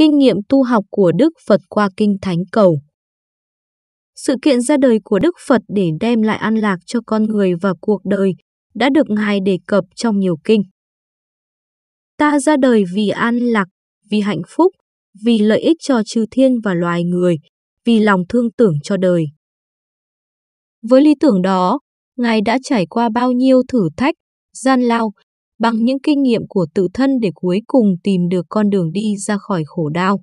kinh nghiệm tu học của Đức Phật qua Kinh Thánh Cầu. Sự kiện ra đời của Đức Phật để đem lại an lạc cho con người và cuộc đời đã được Ngài đề cập trong nhiều kinh. Ta ra đời vì an lạc, vì hạnh phúc, vì lợi ích cho chư thiên và loài người, vì lòng thương tưởng cho đời. Với lý tưởng đó, Ngài đã trải qua bao nhiêu thử thách, gian lao, bằng những kinh nghiệm của tự thân để cuối cùng tìm được con đường đi ra khỏi khổ đau.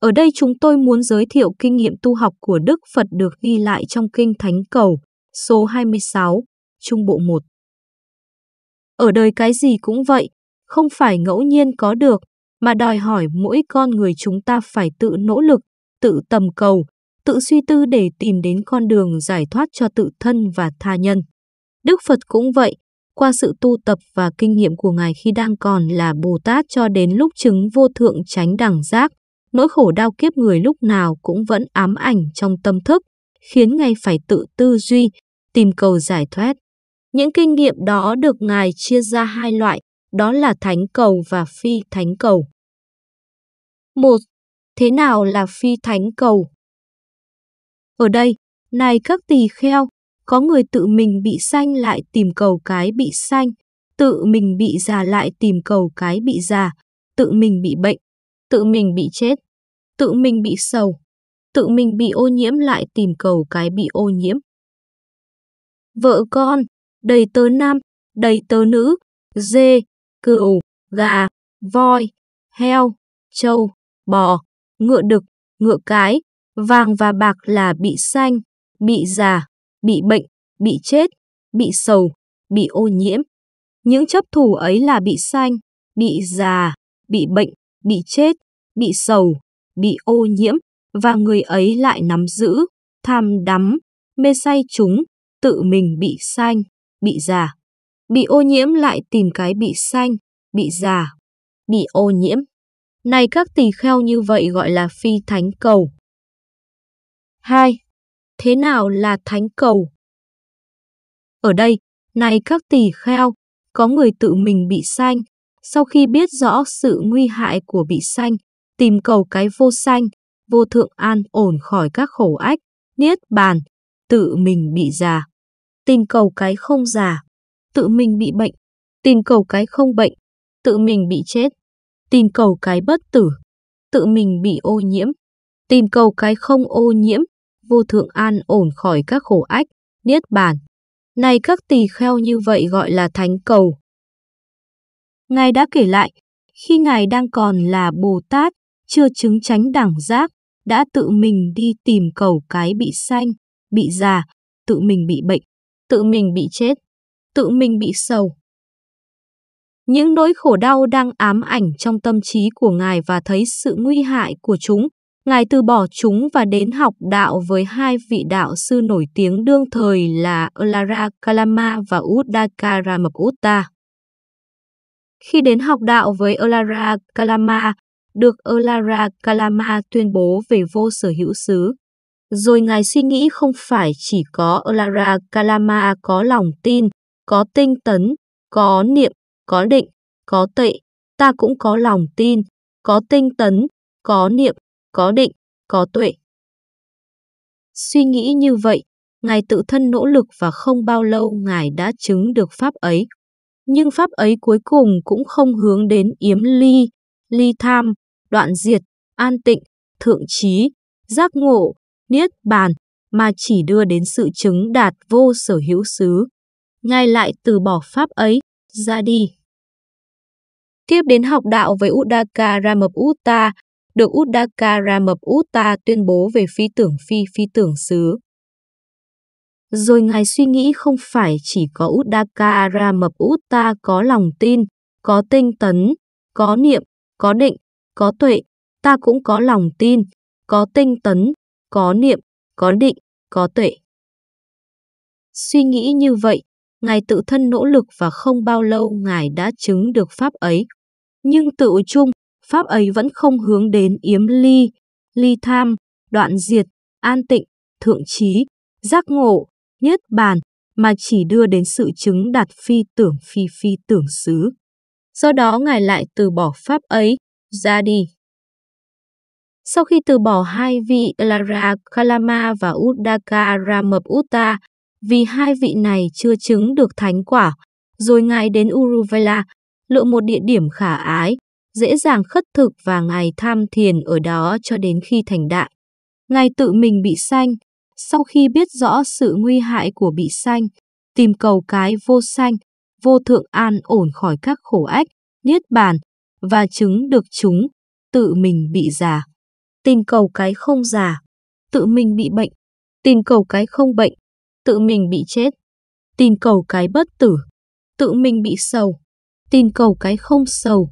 Ở đây chúng tôi muốn giới thiệu kinh nghiệm tu học của Đức Phật được ghi lại trong Kinh Thánh Cầu, số 26, Trung Bộ 1. Ở đời cái gì cũng vậy, không phải ngẫu nhiên có được, mà đòi hỏi mỗi con người chúng ta phải tự nỗ lực, tự tầm cầu, tự suy tư để tìm đến con đường giải thoát cho tự thân và tha nhân. Đức Phật cũng vậy, qua sự tu tập và kinh nghiệm của Ngài khi đang còn là Bồ Tát cho đến lúc chứng vô thượng tránh đẳng giác, nỗi khổ đau kiếp người lúc nào cũng vẫn ám ảnh trong tâm thức, khiến Ngài phải tự tư duy, tìm cầu giải thoát. Những kinh nghiệm đó được Ngài chia ra hai loại, đó là thánh cầu và phi thánh cầu. Một, Thế nào là phi thánh cầu? Ở đây, này các tỳ kheo, có người tự mình bị sanh lại tìm cầu cái bị sanh, tự mình bị già lại tìm cầu cái bị già, tự mình bị bệnh, tự mình bị chết, tự mình bị sầu, tự mình bị ô nhiễm lại tìm cầu cái bị ô nhiễm. Vợ con, đầy tớ nam, đầy tớ nữ, dê, cừu, gà, voi, heo, trâu, bò, ngựa đực, ngựa cái, vàng và bạc là bị xanh, bị già, bị bệnh, bị chết, bị sầu, bị ô nhiễm. Những chấp thủ ấy là bị sanh, bị già, bị bệnh, bị chết, bị sầu, bị ô nhiễm và người ấy lại nắm giữ, tham đắm, mê say chúng, tự mình bị sanh, bị già. Bị ô nhiễm lại tìm cái bị sanh, bị già, bị ô nhiễm. Này các tỳ kheo như vậy gọi là phi thánh cầu. 2. Thế nào là thánh cầu? Ở đây, này các tỳ kheo, có người tự mình bị sanh, sau khi biết rõ sự nguy hại của bị sanh, tìm cầu cái vô sanh, vô thượng an ổn khỏi các khổ ách, niết bàn, tự mình bị già. Tìm cầu cái không già, tự mình bị bệnh, tìm cầu cái không bệnh, tự mình bị chết, tìm cầu cái bất tử, tự mình bị ô nhiễm, tìm cầu cái không ô nhiễm, vô thượng an ổn khỏi các khổ ách, niết bàn. Này các tỳ kheo như vậy gọi là thánh cầu. Ngài đã kể lại, khi Ngài đang còn là Bồ Tát, chưa chứng tránh đẳng giác, đã tự mình đi tìm cầu cái bị xanh, bị già, tự mình bị bệnh, tự mình bị chết, tự mình bị sầu. Những nỗi khổ đau đang ám ảnh trong tâm trí của Ngài và thấy sự nguy hại của chúng, Ngài từ bỏ chúng và đến học đạo với hai vị đạo sư nổi tiếng đương thời là Lara Kalama và Uddaka Ramaputta. Khi đến học đạo với Lara Kalama, được Lara Kalama tuyên bố về vô sở hữu xứ. Rồi ngài suy nghĩ không phải chỉ có Lara Kalama có lòng tin, có tinh tấn, có niệm, có định, có tệ, ta cũng có lòng tin, có tinh tấn, có niệm, có định, có tuệ. Suy nghĩ như vậy, Ngài tự thân nỗ lực và không bao lâu Ngài đã chứng được Pháp ấy. Nhưng Pháp ấy cuối cùng cũng không hướng đến yếm ly, ly tham, đoạn diệt, an tịnh, thượng trí, giác ngộ, niết bàn, mà chỉ đưa đến sự chứng đạt vô sở hữu xứ. Ngài lại từ bỏ Pháp ấy, ra đi. Tiếp đến học đạo với Udaka Ramaputta, được Udakara Mập Uta tuyên bố về phi tưởng phi phi tưởng xứ. Rồi ngài suy nghĩ không phải chỉ có Udakara Mập Uta có lòng tin, có tinh tấn, có niệm, có định, có tuệ, ta cũng có lòng tin, có tinh tấn, có niệm, có định, có tuệ. Suy nghĩ như vậy, Ngài tự thân nỗ lực và không bao lâu Ngài đã chứng được Pháp ấy. Nhưng tự chung, pháp ấy vẫn không hướng đến yếm ly, ly tham, đoạn diệt, an tịnh, thượng trí, giác ngộ, nhất bàn, mà chỉ đưa đến sự chứng đạt phi tưởng phi phi tưởng xứ. Do đó Ngài lại từ bỏ pháp ấy, ra đi. Sau khi từ bỏ hai vị Lara Kalama và Uddaka Ramab Utta, vì hai vị này chưa chứng được thánh quả, rồi ngài đến Uruvela, lựa một địa điểm khả ái, dễ dàng khất thực và Ngài tham thiền ở đó cho đến khi thành đạo. Ngài tự mình bị sanh, sau khi biết rõ sự nguy hại của bị sanh, tìm cầu cái vô sanh, vô thượng an ổn khỏi các khổ ách, niết bàn và chứng được chúng, tự mình bị già. Tìm cầu cái không già, tự mình bị bệnh, tìm cầu cái không bệnh, tự mình bị chết. Tìm cầu cái bất tử, tự mình bị sầu, tìm cầu cái không sầu,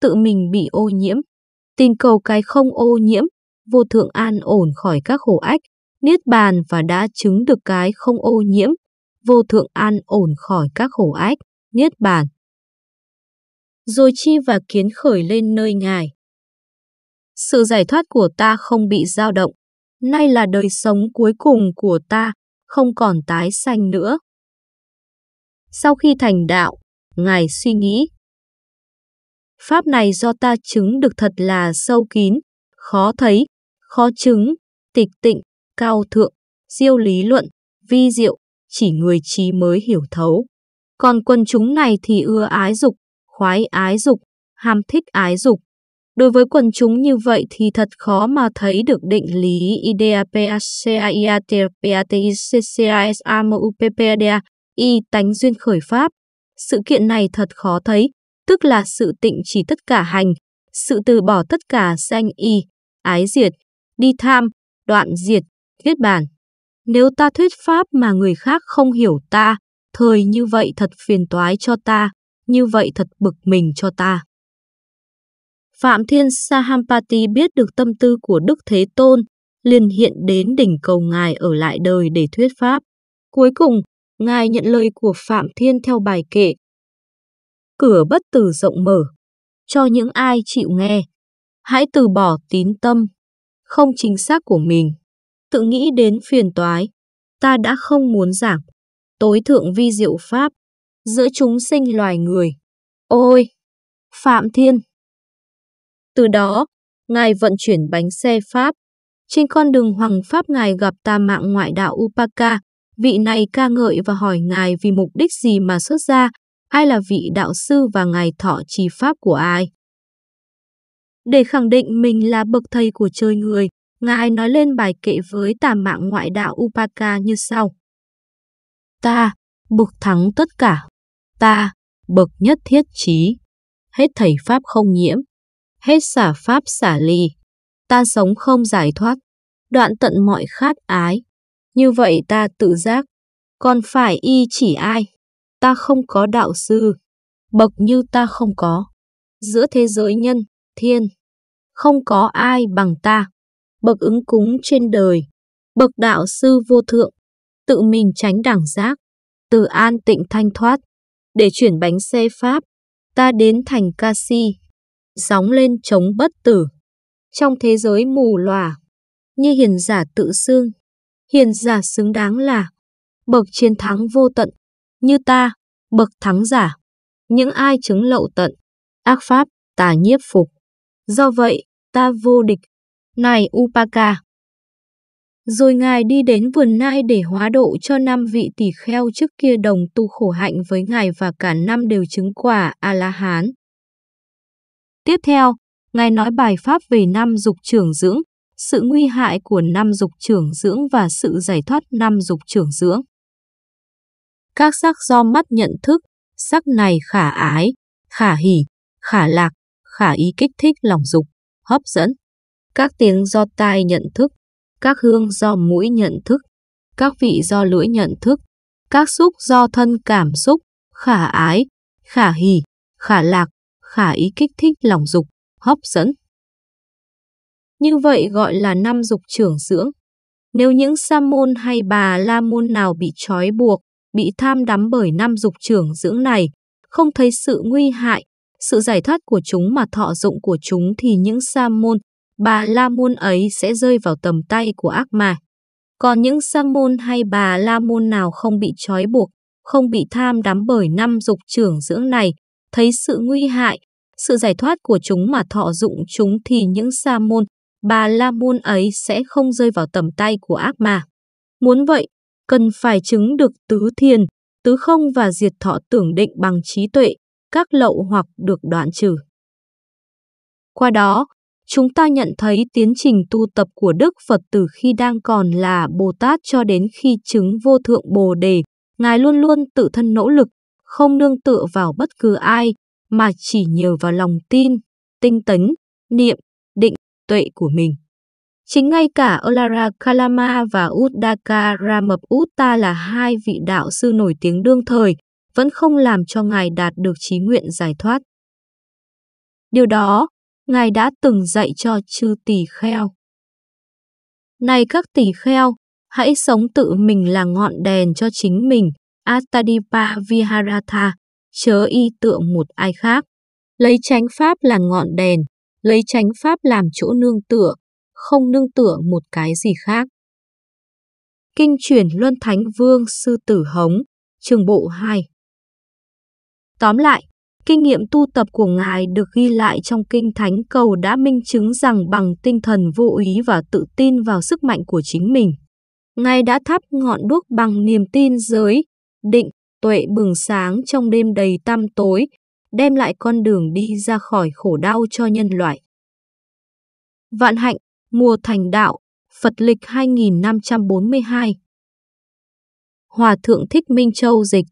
tự mình bị ô nhiễm. Tình cầu cái không ô nhiễm, vô thượng an ổn khỏi các khổ ách, niết bàn và đã chứng được cái không ô nhiễm, vô thượng an ổn khỏi các khổ ách, niết bàn. Rồi chi và kiến khởi lên nơi ngài. Sự giải thoát của ta không bị dao động, nay là đời sống cuối cùng của ta, không còn tái sanh nữa. Sau khi thành đạo, ngài suy nghĩ, Pháp này do ta chứng được thật là sâu kín, khó thấy, khó chứng, tịch tịnh, cao thượng, siêu lý luận, vi diệu, chỉ người trí mới hiểu thấu. Còn quần chúng này thì ưa ái dục, khoái ái dục, ham thích ái dục. Đối với quần chúng như vậy thì thật khó mà thấy được định lý IDAPACAIATERPATICCISAMUPPDA y tánh duyên khởi pháp. Sự kiện này thật khó thấy, tức là sự tịnh chỉ tất cả hành, sự từ bỏ tất cả danh y, ái diệt, đi tham, đoạn diệt, viết bản. Nếu ta thuyết pháp mà người khác không hiểu ta, thời như vậy thật phiền toái cho ta, như vậy thật bực mình cho ta. Phạm Thiên Sahampati biết được tâm tư của Đức Thế Tôn, liền hiện đến đỉnh cầu Ngài ở lại đời để thuyết pháp. Cuối cùng, Ngài nhận lời của Phạm Thiên theo bài kệ cửa bất tử rộng mở. Cho những ai chịu nghe, hãy từ bỏ tín tâm, không chính xác của mình. Tự nghĩ đến phiền toái, ta đã không muốn giảng. Tối thượng vi diệu pháp, giữa chúng sinh loài người. Ôi! Phạm Thiên! Từ đó, Ngài vận chuyển bánh xe Pháp. Trên con đường Hoàng Pháp Ngài gặp ta mạng ngoại đạo Upaka, vị này ca ngợi và hỏi Ngài vì mục đích gì mà xuất gia, ai là vị đạo sư và ngài thọ trì pháp của ai. Để khẳng định mình là bậc thầy của trời người, ngài nói lên bài kệ với tà mạng ngoại đạo Upaka như sau. Ta, bậc thắng tất cả. Ta, bậc nhất thiết trí. Hết thầy pháp không nhiễm. Hết xả pháp xả ly. Ta sống không giải thoát. Đoạn tận mọi khát ái. Như vậy ta tự giác. Còn phải y chỉ ai? ta không có đạo sư, bậc như ta không có. Giữa thế giới nhân, thiên, không có ai bằng ta, bậc ứng cúng trên đời, bậc đạo sư vô thượng, tự mình tránh đảng giác, từ an tịnh thanh thoát, để chuyển bánh xe Pháp, ta đến thành ca si, sóng lên chống bất tử. Trong thế giới mù lòa, như hiền giả tự xương, hiền giả xứng đáng là bậc chiến thắng vô tận. Như ta, bậc thắng giả, những ai chứng lậu tận, ác pháp, tà nhiếp phục. Do vậy, ta vô địch. Này Upaka! Rồi ngài đi đến vườn nai để hóa độ cho năm vị tỷ kheo trước kia đồng tu khổ hạnh với ngài và cả năm đều chứng quả A-la-hán. Tiếp theo, ngài nói bài pháp về năm dục trưởng dưỡng, sự nguy hại của năm dục trưởng dưỡng và sự giải thoát năm dục trưởng dưỡng. Các sắc do mắt nhận thức, sắc này khả ái, khả hỉ, khả lạc, khả ý kích thích lòng dục, hấp dẫn. Các tiếng do tai nhận thức, các hương do mũi nhận thức, các vị do lưỡi nhận thức, các xúc do thân cảm xúc, khả ái, khả hỉ, khả lạc, khả ý kích thích lòng dục, hấp dẫn. Như vậy gọi là năm dục trưởng dưỡng. Nếu những sa môn hay bà la môn nào bị trói buộc, bị tham đắm bởi năm dục trưởng dưỡng này, không thấy sự nguy hại, sự giải thoát của chúng mà thọ dụng của chúng thì những sa môn, bà la môn ấy sẽ rơi vào tầm tay của ác mà. Còn những sa môn hay bà la môn nào không bị trói buộc, không bị tham đắm bởi năm dục trưởng dưỡng này, thấy sự nguy hại, sự giải thoát của chúng mà thọ dụng chúng thì những sa môn, bà la môn ấy sẽ không rơi vào tầm tay của ác mà. Muốn vậy, cần phải chứng được tứ thiền, tứ không và diệt thọ tưởng định bằng trí tuệ, các lậu hoặc được đoạn trừ. Qua đó, chúng ta nhận thấy tiến trình tu tập của Đức Phật từ khi đang còn là Bồ Tát cho đến khi chứng vô thượng Bồ Đề, Ngài luôn luôn tự thân nỗ lực, không nương tựa vào bất cứ ai, mà chỉ nhờ vào lòng tin, tinh tấn, niệm, định, tuệ của mình. Chính ngay cả Olara Kalama và Uddaka Ramap Utta là hai vị đạo sư nổi tiếng đương thời, vẫn không làm cho ngài đạt được trí nguyện giải thoát. Điều đó, ngài đã từng dạy cho chư tỷ kheo. Này các tỷ kheo, hãy sống tự mình là ngọn đèn cho chính mình, Atadipa Viharatha, chớ y tượng một ai khác. Lấy chánh pháp là ngọn đèn, lấy chánh pháp làm chỗ nương tựa, không nương tựa một cái gì khác. Kinh truyền Luân Thánh Vương Sư Tử Hống, trường bộ 2 Tóm lại, kinh nghiệm tu tập của Ngài được ghi lại trong Kinh Thánh Cầu đã minh chứng rằng bằng tinh thần vô ý và tự tin vào sức mạnh của chính mình. Ngài đã thắp ngọn đuốc bằng niềm tin giới, định, tuệ bừng sáng trong đêm đầy tăm tối, đem lại con đường đi ra khỏi khổ đau cho nhân loại. Vạn hạnh, Mùa Thành Đạo, Phật lịch 2542 Hòa Thượng Thích Minh Châu Dịch